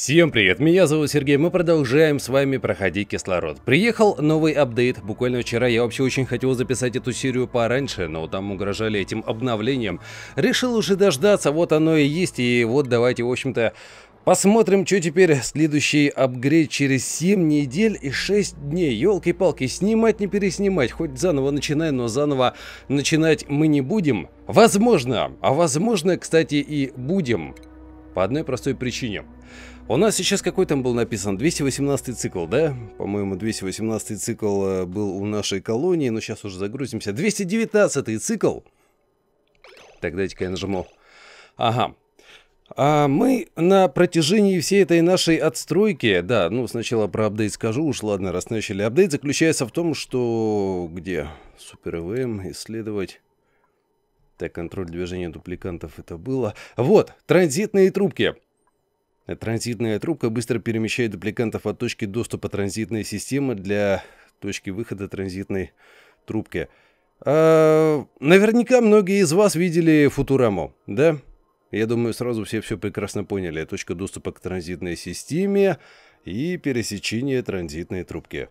Всем привет, меня зовут Сергей, мы продолжаем с вами проходить кислород. Приехал новый апдейт, буквально вчера я вообще очень хотел записать эту серию пораньше, но там угрожали этим обновлением. Решил уже дождаться, вот оно и есть, и вот давайте, в общем-то, Посмотрим, что теперь следующий апгрейд через 7 недель и 6 дней. Елки-палки, снимать не переснимать, хоть заново начинай, но заново начинать мы не будем. Возможно, а возможно, кстати, и будем. По одной простой причине. У нас сейчас какой там был написан? 218 цикл, да? По-моему, 218 цикл э, был у нашей колонии, но сейчас уже загрузимся. 219 цикл! Так, дайте-ка я нажму. Ага. А мы на протяжении всей этой нашей отстройки, да, ну сначала про апдейт скажу, уж ладно, раз начали. Апдейт заключается в том, что где? Супер ВМ исследовать. Так, контроль движения дупликантов это было. Вот, транзитные трубки. Транзитная трубка быстро перемещает дупликантов от точки доступа транзитной системы для точки выхода транзитной трубки. А, наверняка многие из вас видели Футураму, да? Я думаю, сразу все все прекрасно поняли. Точка доступа к транзитной системе и пересечение транзитной трубки.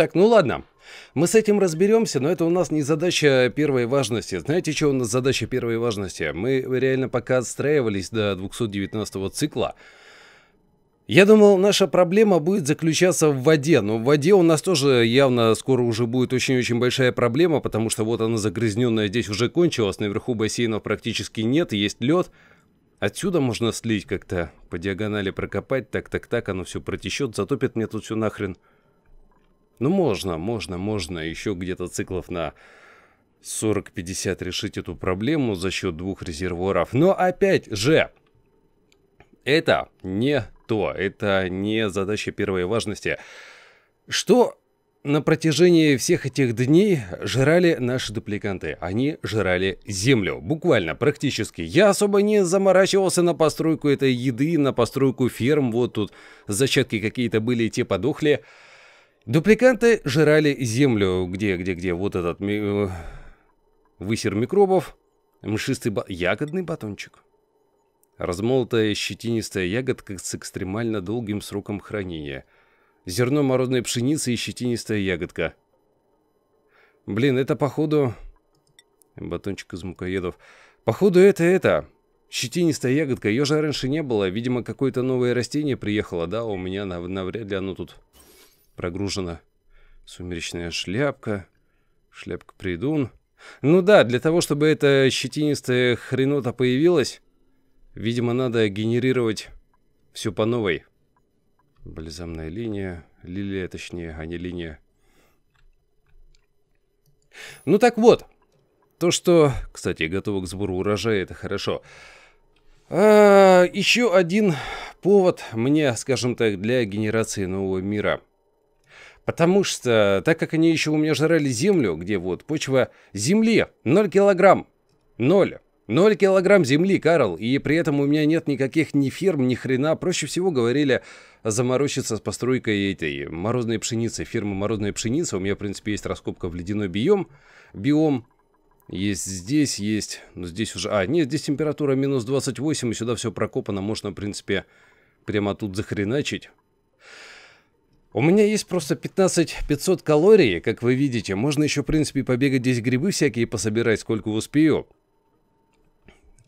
Так, ну ладно. Мы с этим разберемся, но это у нас не задача первой важности. Знаете, что у нас задача первой важности? Мы реально пока отстраивались до 219 цикла. Я думал, наша проблема будет заключаться в воде, но в воде у нас тоже явно скоро уже будет очень-очень большая проблема, потому что вот она загрязненная здесь уже кончилась, наверху бассейнов практически нет, есть лед. Отсюда можно слить как-то, по диагонали прокопать, так-так-так, оно все протечет, затопит мне тут все нахрен. Ну, можно, можно, можно еще где-то циклов на 40-50 решить эту проблему за счет двух резервуаров. Но опять же, это не то, это не задача первой важности. Что на протяжении всех этих дней жрали наши дупликанты. Они жрали землю. Буквально, практически. Я особо не заморачивался на постройку этой еды, на постройку ферм. Вот тут зачатки какие-то были, те подохли. Дупликанты жрали землю, где-где-где вот этот ми э, высер микробов, мшистый ба ягодный батончик. Размолотая щетинистая ягодка с экстремально долгим сроком хранения. Зерно морозной пшеницы и щетинистая ягодка. Блин, это походу... Батончик из мукоедов. Походу это это... Щетинистая ягодка, ее же раньше не было. Видимо, какое-то новое растение приехало, да? У меня нав навряд ли оно тут прогружена сумеречная шляпка, шляпка-придун. Ну да, для того, чтобы эта щетинистая хренота появилась, видимо, надо генерировать все по новой. Бальзамная линия, лилия точнее, а не линия. Ну так вот, то, что, кстати, готово к сбору урожая, это хорошо. А, еще один повод мне, скажем так, для генерации нового мира – Потому что, так как они еще у меня жрали землю, где вот почва земли, 0 килограмм, 0. 0 килограмм земли, Карл, и при этом у меня нет никаких ни ферм, ни хрена. Проще всего говорили заморочиться с постройкой этой морозной пшеницы, фермы морозная пшеница. У меня, в принципе, есть раскопка в ледяной биом, биом. Есть здесь, есть, но ну, здесь уже... А, нет, здесь температура минус 28, и сюда все прокопано, можно, в принципе, прямо тут захреначить. У меня есть просто 15-500 калорий, как вы видите. Можно еще, в принципе, побегать здесь грибы всякие пособирать, сколько успею.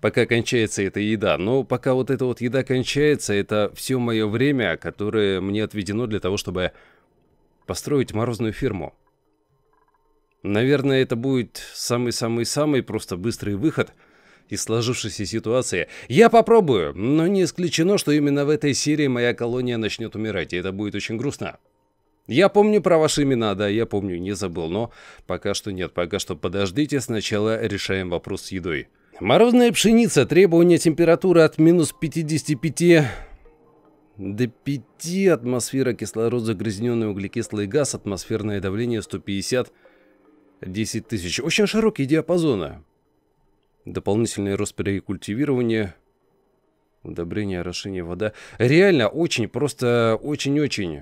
Пока кончается эта еда. Но пока вот эта вот еда кончается, это все мое время, которое мне отведено для того, чтобы построить морозную фирму. Наверное, это будет самый-самый-самый просто быстрый выход – и сложившейся ситуации. Я попробую, но не исключено, что именно в этой серии моя колония начнет умирать, и это будет очень грустно. Я помню про ваши имена, да, я помню, не забыл, но пока что нет, пока что подождите, сначала решаем вопрос с едой. Морозная пшеница, требование температуры от минус 55 до 5 атмосфера кислород, загрязненный углекислый газ, атмосферное давление 150 10 тысяч. Очень широкий диапазоны. Дополнительный рост перекультивирования. Удобрение, орошение, вода. Реально очень, просто очень-очень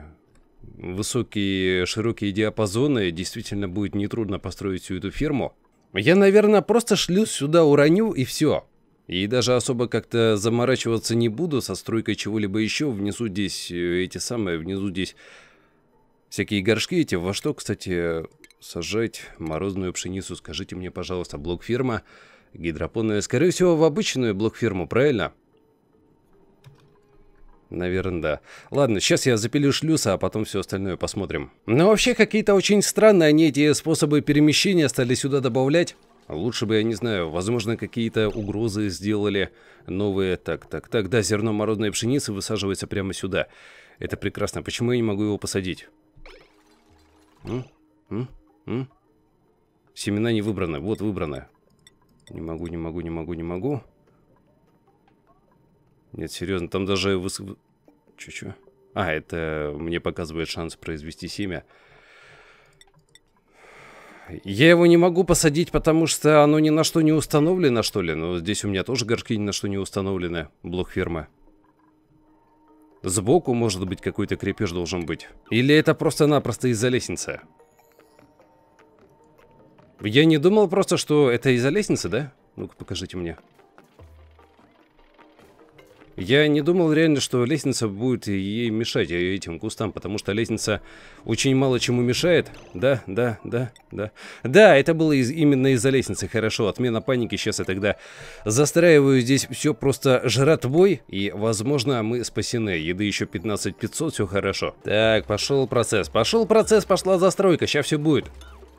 высокие, широкие диапазоны. Действительно будет нетрудно построить всю эту ферму. Я, наверное, просто шлю сюда уроню и все. И даже особо как-то заморачиваться не буду со стройкой чего-либо еще. Внизу здесь э, эти самые, внизу здесь всякие горшки эти. Во что, кстати, сажать морозную пшеницу, скажите мне, пожалуйста, блок-фирма гидропонная, скорее всего, в обычную блок-фирму правильно? Наверное, да. Ладно, сейчас я запилю шлюз, а потом все остальное посмотрим. Но ну, вообще какие-то очень странные они эти способы перемещения стали сюда добавлять. Лучше бы, я не знаю, возможно, какие-то угрозы сделали новые. Так, так, так, да, зерно морозной пшеницы высаживается прямо сюда. Это прекрасно. Почему я не могу его посадить? М? М? М? Семена не выбраны. Вот, выбраны. Не могу, не могу, не могу, не могу. Нет, серьезно, там даже... Выс... Чё-чё? А, это мне показывает шанс произвести семя. Я его не могу посадить, потому что оно ни на что не установлено, что ли. Но ну, здесь у меня тоже горшки ни на что не установлены. Блок фермы. Сбоку, может быть, какой-то крепеж должен быть. Или это просто-напросто из-за лестницы. Я не думал просто, что это из-за лестницы, да? Ну-ка, покажите мне. Я не думал реально, что лестница будет ей мешать, э, этим кустам, потому что лестница очень мало чему мешает. Да, да, да, да. Да, это было из, именно из-за лестницы. Хорошо, отмена паники. Сейчас я тогда застраиваю здесь все просто жратвой, и, возможно, мы спасены. Еды еще 15 500, все хорошо. Так, пошел процесс. Пошел процесс, пошла застройка. Сейчас все будет.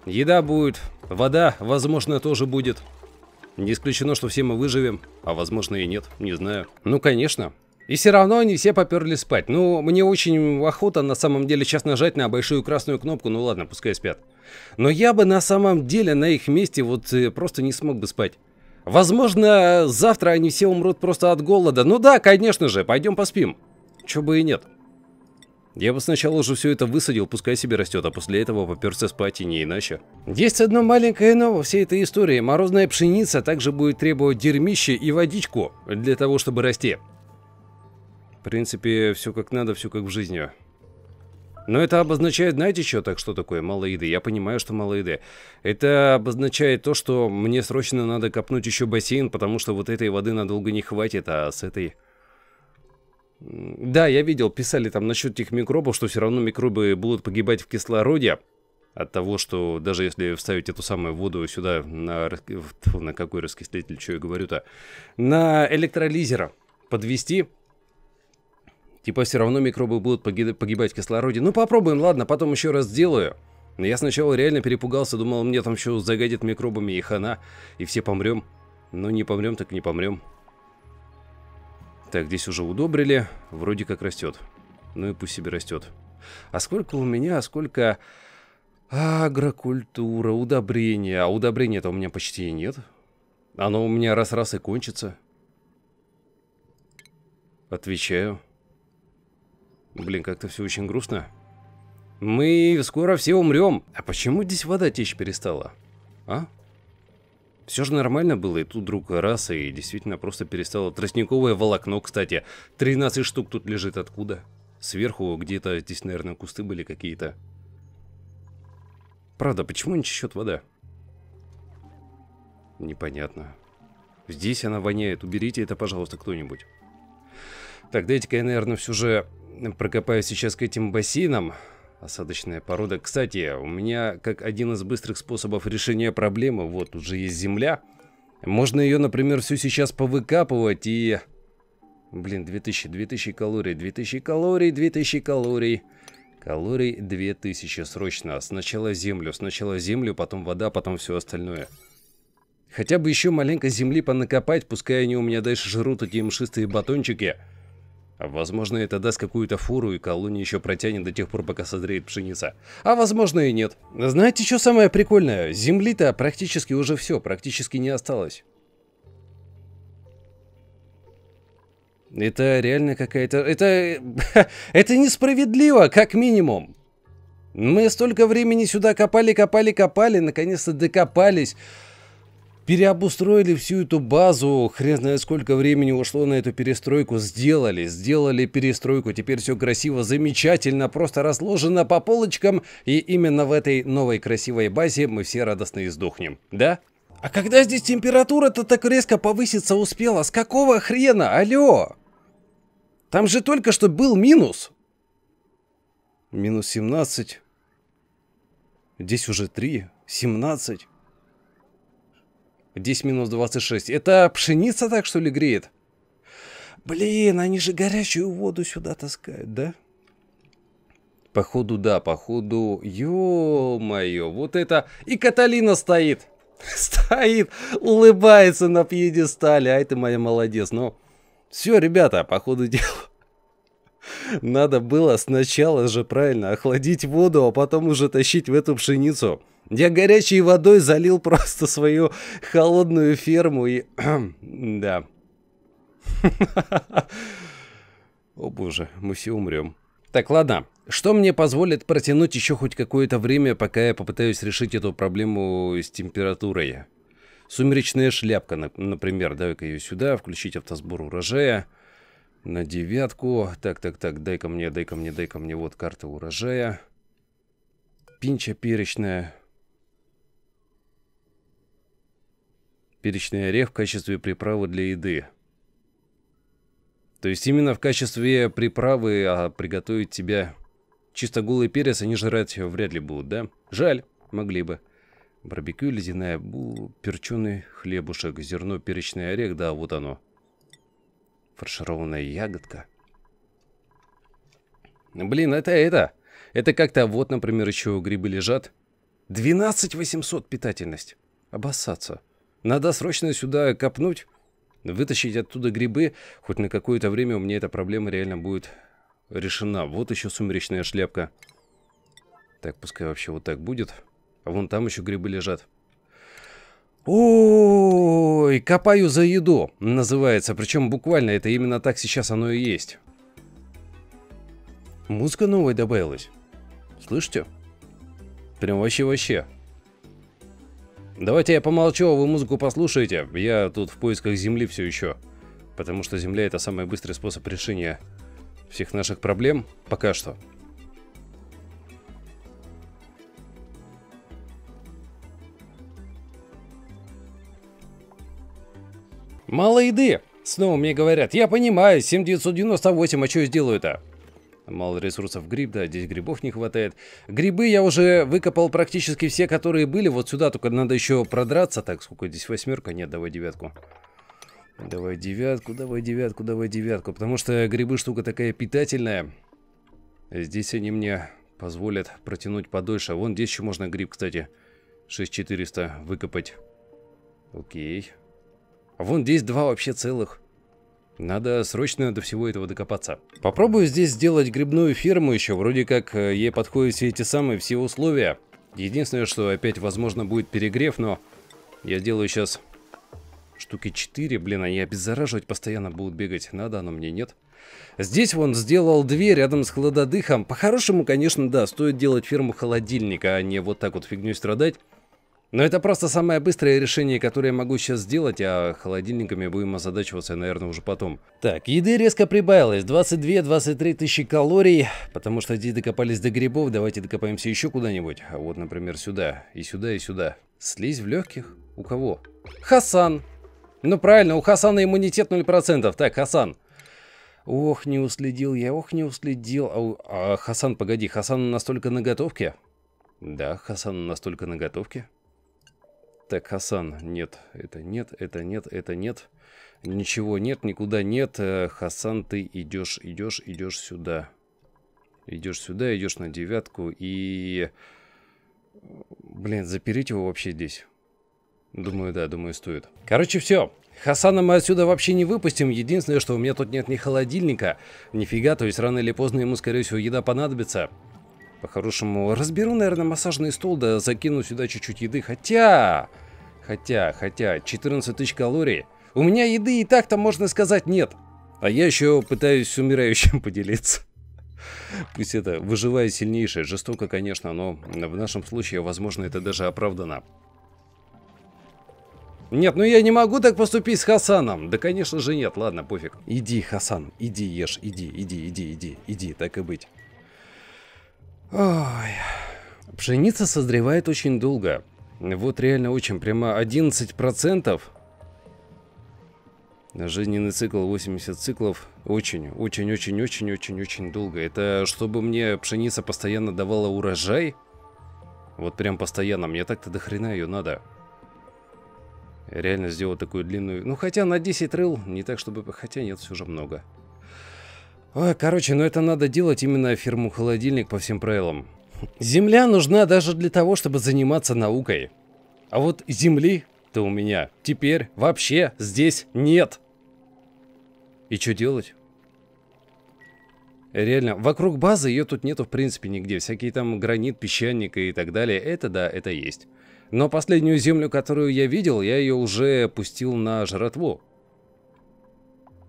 Еда будет, вода, возможно, тоже будет. Не исключено, что все мы выживем, а возможно и нет, не знаю. Ну, конечно. И все равно они все поперли спать. Ну, мне очень охота на самом деле сейчас нажать на большую красную кнопку, ну ладно, пускай спят. Но я бы на самом деле на их месте вот э, просто не смог бы спать. Возможно, завтра они все умрут просто от голода. Ну да, конечно же, пойдем поспим. Чего бы и нет. Я бы сначала уже все это высадил, пускай себе растет, а после этого поперся спать и не иначе. Есть одно маленькое но во всей этой истории. Морозная пшеница также будет требовать дерьмище и водичку для того, чтобы расти. В принципе, все как надо, все как в жизни. Но это обозначает, знаете что, так что такое мало еды? Я понимаю, что мало еды. Это обозначает то, что мне срочно надо копнуть еще бассейн, потому что вот этой воды надолго не хватит, а с этой... Да, я видел, писали там насчет этих микробов, что все равно микробы будут погибать в кислороде от того, что даже если вставить эту самую воду сюда на, на какой раскислитель, что я говорю-то, на электролизера подвести, типа все равно микробы будут погибать в кислороде. Ну попробуем, ладно, потом еще раз сделаю. я сначала реально перепугался, думал, мне там что загадит микробами и хана, и все помрем. ну не помрем, так не помрем. Так, здесь уже удобрили. Вроде как растет. Ну и пусть себе растет. А сколько у меня, а сколько... Агрокультура, удобрения. А удобрения-то у меня почти и нет. Оно у меня раз-раз и кончится. Отвечаю. Блин, как-то все очень грустно. Мы скоро все умрем. А почему здесь вода течь перестала? А? Все же нормально было, и тут вдруг раз, и действительно просто перестало. Тростниковое волокно, кстати. 13 штук тут лежит откуда? Сверху где-то здесь, наверное, кусты были какие-то. Правда, почему не чищет вода? Непонятно. Здесь она воняет. Уберите это, пожалуйста, кто-нибудь. Так, дайте-ка я, наверное, все же прокопаю сейчас к этим бассейнам. Осадочная порода. Кстати, у меня как один из быстрых способов решения проблемы, вот тут же есть земля. Можно ее, например, всю сейчас повыкапывать и... Блин, 2000, 2000 калорий, 2000 калорий, 2000 калорий. Калорий 2000 срочно. Сначала землю, сначала землю, потом вода, потом все остальное. Хотя бы еще маленько земли понакопать, пускай они у меня дальше жрут эти мшистые батончики. А, возможно, это даст какую-то фуру, и колония еще протянет до тех пор, пока созреет пшеница. А возможно и нет. Знаете, что самое прикольное? Земли-то практически уже все, практически не осталось. Это реально какая-то... Это... Это несправедливо, как минимум. Мы столько времени сюда копали, копали, копали, наконец-то докопались переобустроили всю эту базу, хрен знает сколько времени ушло на эту перестройку, сделали, сделали перестройку, теперь все красиво, замечательно, просто разложено по полочкам, и именно в этой новой красивой базе мы все радостно издохнем, да? А когда здесь температура-то так резко повыситься успела? С какого хрена? Алло! Там же только что был минус. Минус 17. Здесь уже 3. 17. 10 минус 26. Это пшеница так, что ли, греет? Блин, они же горячую воду сюда таскают, да? Походу, да, походу... Ё-моё, вот это... И Каталина стоит! Стоит, улыбается на пьедестале. Ай ты моя молодец. Но все, ребята, походу дела надо было сначала же правильно охладить воду, а потом уже тащить в эту пшеницу. Я горячей водой залил просто свою холодную ферму и... да. О боже, мы все умрем. Так, ладно. Что мне позволит протянуть еще хоть какое-то время, пока я попытаюсь решить эту проблему с температурой? Сумеречная шляпка, например. Давай-ка ее сюда, включить автосбор урожая на девятку. Так, так, так, дай-ка мне, дай-ка мне, дай-ка мне. Вот карта урожая. Пинча перечная. Перечный орех в качестве приправы для еды. То есть именно в качестве приправы а, приготовить тебя чисто голый перец они жрать вряд ли будут, да? Жаль, могли бы. Барбекю, ледяная бу, перченый хлебушек, зерно, перечный орех, да, вот оно фаршированная ягодка. Блин, это это. Это как-то вот, например, еще грибы лежат. 12 800 питательность. Обоссаться. Надо срочно сюда копнуть, вытащить оттуда грибы. Хоть на какое-то время у меня эта проблема реально будет решена. Вот еще сумеречная шляпка. Так, пускай вообще вот так будет. А вон там еще грибы лежат. Ой, копаю за еду, называется. Причем буквально это именно так сейчас оно и есть. Музыка новая добавилась. Слышите? Прям вообще-вообще. Давайте я помолчу, а вы музыку послушаете. Я тут в поисках земли все еще. Потому что земля это самый быстрый способ решения всех наших проблем пока что. Мало еды. Снова мне говорят, я понимаю, 7998, а что я сделаю-то? Мало ресурсов гриб, да, здесь грибов не хватает. Грибы я уже выкопал практически все, которые были. Вот сюда только надо еще продраться. Так, сколько здесь? Восьмерка? Нет, давай девятку. Давай девятку, давай девятку, давай девятку. Потому что грибы штука такая питательная. Здесь они мне позволят протянуть подольше. Вон здесь еще можно гриб, кстати. 6400 выкопать. Окей. А вон здесь два вообще целых. Надо срочно до всего этого докопаться. Попробую здесь сделать грибную ферму еще, вроде как э, ей подходят все эти самые, все условия. Единственное, что опять, возможно, будет перегрев, но я сделаю сейчас штуки 4, блин, они а обеззараживать постоянно будут бегать. Надо но мне, нет? Здесь вон сделал дверь рядом с холододыхом. По-хорошему, конечно, да, стоит делать ферму холодильника, а не вот так вот фигню страдать. Но это просто самое быстрое решение, которое я могу сейчас сделать, а холодильниками будем озадачиваться, наверное, уже потом. Так, еды резко прибавилось, 22-23 тысячи калорий, потому что здесь докопались до грибов, давайте докопаемся еще куда-нибудь. А вот, например, сюда, и сюда, и сюда. Слизь в легких? У кого? Хасан! Ну правильно, у Хасана иммунитет 0%. Так, Хасан. Ох, не уследил я, ох, не уследил. А, а Хасан, погоди, Хасан настолько на готовке? Да, Хасан настолько на готовке. Так, Хасан, нет, это нет, это нет, это нет. Ничего нет, никуда нет. Э, Хасан, ты идешь, идешь, идешь сюда. Идешь сюда, идешь на девятку и... Блин, запереть его вообще здесь. Думаю, да, думаю, стоит. Короче, все. Хасана мы отсюда вообще не выпустим. Единственное, что у меня тут нет ни холодильника. Нифига, то есть рано или поздно ему, скорее всего, еда понадобится. По-хорошему, разберу, наверное, массажный стол, да закину сюда чуть-чуть еды. Хотя... Хотя, хотя, 14 тысяч калорий. У меня еды и так-то, можно сказать, нет. А я еще пытаюсь с умирающим поделиться. Пусть это выживая сильнейшее, жестоко, конечно, но в нашем случае, возможно, это даже оправдано. Нет, ну я не могу так поступить с Хасаном. Да, конечно же, нет. Ладно, пофиг. Иди, Хасан, иди ешь, иди, иди, иди, иди, иди, так и быть. Ой. Пшеница созревает очень долго. Вот реально очень прямо 11%. Жизненный цикл 80 циклов очень, очень, очень, очень, очень, очень долго. Это чтобы мне пшеница постоянно давала урожай? Вот прям постоянно. Мне так-то до хрена ее надо. Реально сделал такую длинную... Ну, хотя на 10 рыл не так, чтобы... Хотя нет, все же много. Ой, короче, ну это надо делать именно фирму холодильник по всем правилам. Земля нужна даже для того, чтобы заниматься наукой. А вот земли-то у меня теперь вообще здесь нет. И что делать? Реально, вокруг базы ее тут нету в принципе нигде. Всякие там гранит, песчаник и так далее. Это да, это есть. Но последнюю землю, которую я видел, я ее уже пустил на жратву.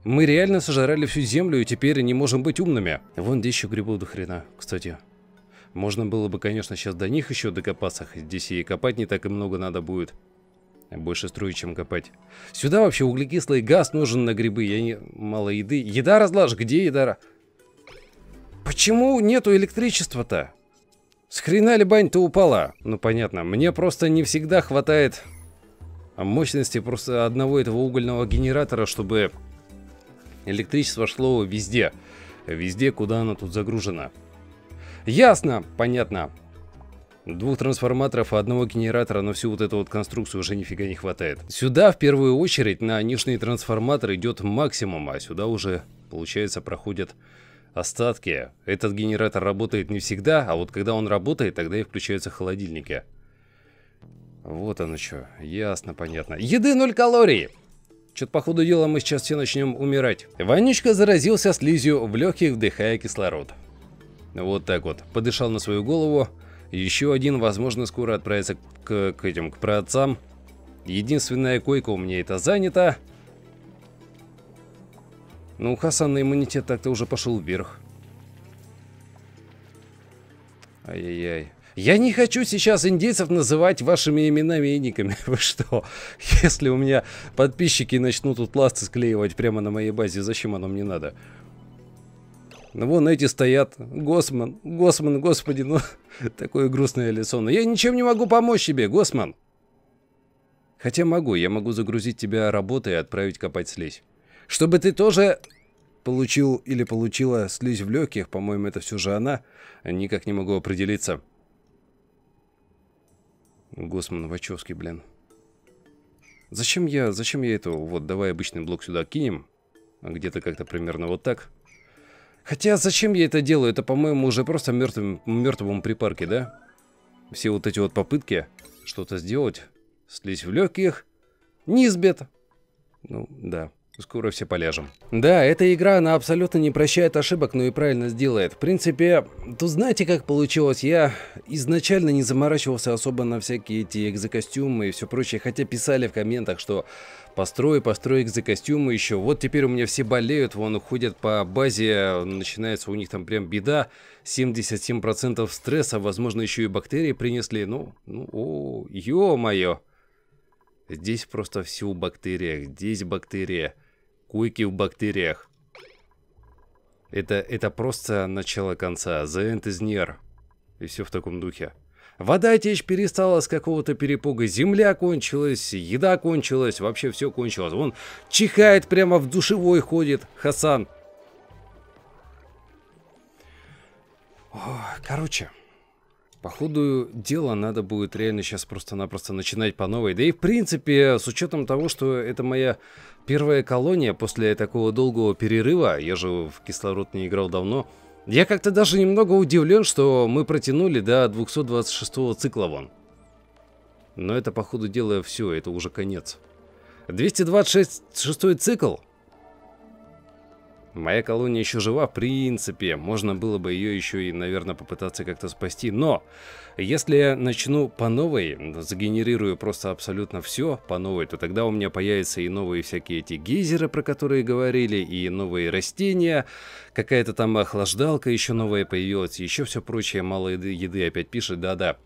Мы реально сожрали всю землю и теперь не можем быть умными. Вон где еще грибов до хрена, кстати. Можно было бы, конечно, сейчас до них еще докопаться. хоть Здесь и копать не так и много надо будет. Больше строить, чем копать. Сюда вообще углекислый газ нужен на грибы. Я не... Мало еды. Еда разлаж, где еда? Почему нету электричества-то? С хрена ли бань-то упала? Ну понятно, мне просто не всегда хватает мощности просто одного этого угольного генератора, чтобы электричество шло везде. Везде, куда оно тут загружено. Ясно, понятно. Двух трансформаторов и одного генератора на всю вот эту вот конструкцию уже нифига не хватает. Сюда в первую очередь на нижний трансформатор идет максимум, а сюда уже, получается, проходят остатки. Этот генератор работает не всегда, а вот когда он работает, тогда и включаются холодильники. Вот оно что, ясно, понятно. Еды 0 калорий! Что-то по ходу дела мы сейчас все начнем умирать. Вонючка заразился слизью в легких, вдыхая кислород. Вот так вот. Подышал на свою голову. Еще один, возможно, скоро отправится к, к этим, к праотцам. Единственная койка у меня это занята. Ну, у Хасана иммунитет так-то уже пошел вверх. Ай-яй-яй. Я не хочу сейчас индейцев называть вашими именами и никами. Вы что? Если у меня подписчики начнут тут ласты склеивать прямо на моей базе, зачем оно мне надо? Вон эти стоят. Госман, Госман, господи, ну, такое грустное лицо. Но я ничем не могу помочь тебе, Госман. Хотя могу, я могу загрузить тебя работой и отправить копать слизь. Чтобы ты тоже получил или получила слизь в легких, по-моему, это все же она. Никак не могу определиться. Госман Вачовский, блин. Зачем я, зачем я это, вот, давай обычный блок сюда кинем. А где-то как-то примерно вот так. Хотя зачем я это делаю? Это, по-моему, уже просто мертвым, мертвым припарке, да? Все вот эти вот попытки что-то сделать, слизь в легких, неизбед. Ну, да. Скоро все поляжем. Да, эта игра, она абсолютно не прощает ошибок, но и правильно сделает. В принципе, тут знаете, как получилось? Я изначально не заморачивался особо на всякие эти экзокостюмы и все прочее, хотя писали в комментах, что построй, построй экзокостюмы еще. Вот теперь у меня все болеют, вон уходят по базе, начинается у них там прям беда. 77% стресса, возможно, еще и бактерии принесли. Ну, ну, о, ё-моё. Здесь просто все бактерия, здесь бактерия. Куйки в бактериях. Это, это просто начало конца. The end is near. И все в таком духе. Вода течь перестала с какого-то перепуга, земля кончилась, еда кончилась, вообще все кончилось. Он чихает прямо в душевой ходит, Хасан. О, короче, по ходу дела надо будет реально сейчас просто-напросто начинать по новой. Да и в принципе, с учетом того, что это моя первая колония после такого долгого перерыва, я же в кислород не играл давно, я как-то даже немного удивлен, что мы протянули до 226 цикла вон. Но это по ходу дела все, это уже конец. 226 цикл? Моя колония еще жива, в принципе, можно было бы ее еще и, наверное, попытаться как-то спасти, но если я начну по новой, загенерирую просто абсолютно все по новой, то тогда у меня появятся и новые всякие эти гейзеры, про которые говорили, и новые растения, какая-то там охлаждалка еще новая появилась, еще все прочее, мало еды, еды опять пишет, да-да.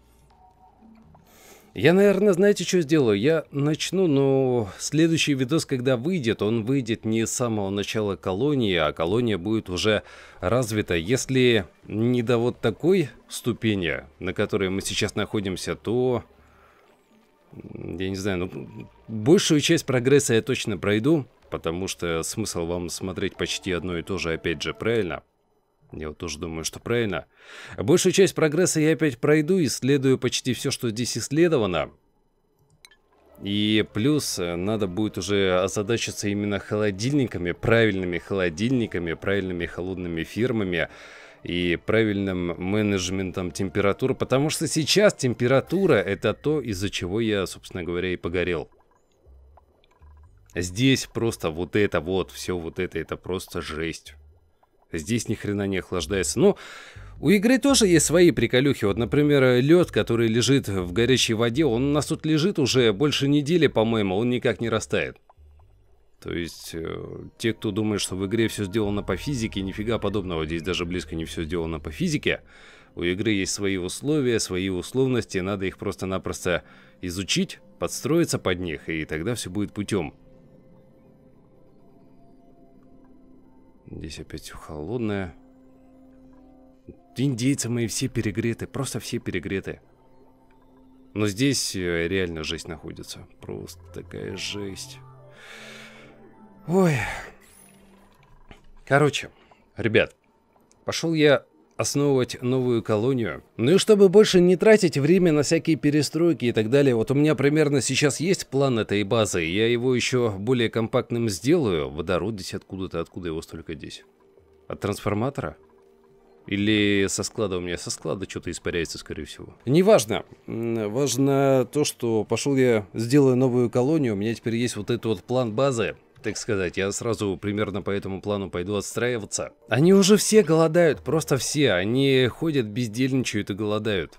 Я, наверное, знаете, что сделаю? Я начну, но ну, следующий видос, когда выйдет, он выйдет не с самого начала колонии, а колония будет уже развита. Если не до вот такой ступени, на которой мы сейчас находимся, то... Я не знаю, ну, большую часть прогресса я точно пройду, потому что смысл вам смотреть почти одно и то же, опять же, правильно? Я вот тоже думаю, что правильно. Большую часть прогресса я опять пройду, исследую почти все, что здесь исследовано. И плюс э, надо будет уже озадачиться именно холодильниками, правильными холодильниками, правильными холодными фирмами и правильным менеджментом температуры, потому что сейчас температура это то, из-за чего я, собственно говоря, и погорел. Здесь просто вот это вот, все вот это, это просто жесть. Здесь ни хрена не охлаждается. Но ну, у игры тоже есть свои приколюхи. Вот, например, лед, который лежит в горячей воде, он у нас тут лежит уже больше недели, по-моему, он никак не растает. То есть, э, те, кто думает, что в игре все сделано по физике, нифига подобного. Здесь даже близко не все сделано по физике. У игры есть свои условия, свои условности, надо их просто-напросто изучить, подстроиться под них, и тогда все будет путем. Здесь опять холодное. Индейцы мои все перегреты, просто все перегреты. Но здесь э, реально жесть находится. Просто такая жесть. Ой. Короче, ребят, пошел я основывать новую колонию. Ну и чтобы больше не тратить время на всякие перестройки и так далее, вот у меня примерно сейчас есть план этой базы, я его еще более компактным сделаю. Водород здесь откуда-то, откуда его столько здесь? От трансформатора? Или со склада у меня? Со склада что-то испаряется, скорее всего. Неважно. Важно то, что пошел я, сделаю новую колонию. У меня теперь есть вот этот вот план базы так сказать. Я сразу примерно по этому плану пойду отстраиваться. Они уже все голодают, просто все. Они ходят, бездельничают и голодают.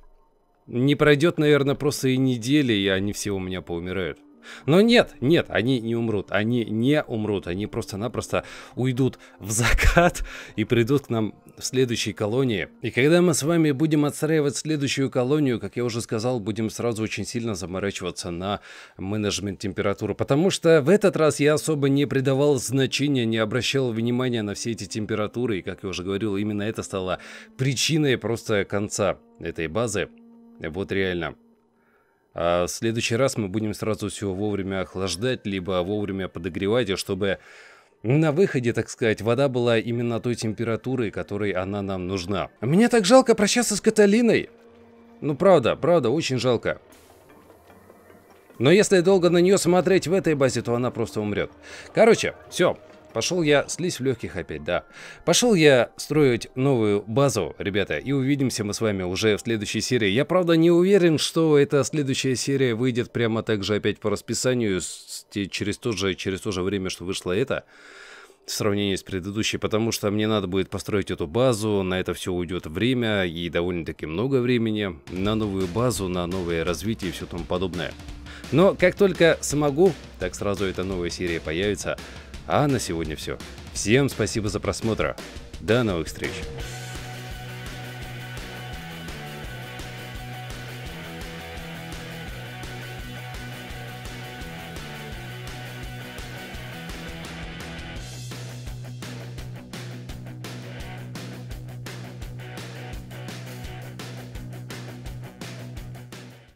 Не пройдет, наверное, просто и недели, и они все у меня поумирают. Но нет, нет, они не умрут, они не умрут, они просто-напросто уйдут в закат и придут к нам следующей колонии. И когда мы с вами будем отстраивать следующую колонию, как я уже сказал, будем сразу очень сильно заморачиваться на менеджмент температуры. Потому что в этот раз я особо не придавал значения, не обращал внимания на все эти температуры. И, как я уже говорил, именно это стало причиной просто конца этой базы. Вот реально. А в следующий раз мы будем сразу все вовремя охлаждать, либо вовремя подогревать, и а чтобы на выходе, так сказать, вода была именно той температуры, которой она нам нужна. Мне так жалко прощаться с Каталиной. Ну правда, правда, очень жалко. Но если долго на нее смотреть в этой базе, то она просто умрет. Короче, все, Пошел я, слизь в легких опять, да. Пошел я строить новую базу, ребята, и увидимся мы с вами уже в следующей серии. Я, правда, не уверен, что эта следующая серия выйдет прямо так же опять по расписанию, через то же, через то же время, что вышло это в сравнении с предыдущей, потому что мне надо будет построить эту базу, на это все уйдет время и довольно-таки много времени, на новую базу, на новое развитие и все тому подобное. Но как только смогу, так сразу эта новая серия появится, а на сегодня все. Всем спасибо за просмотр. До новых встреч.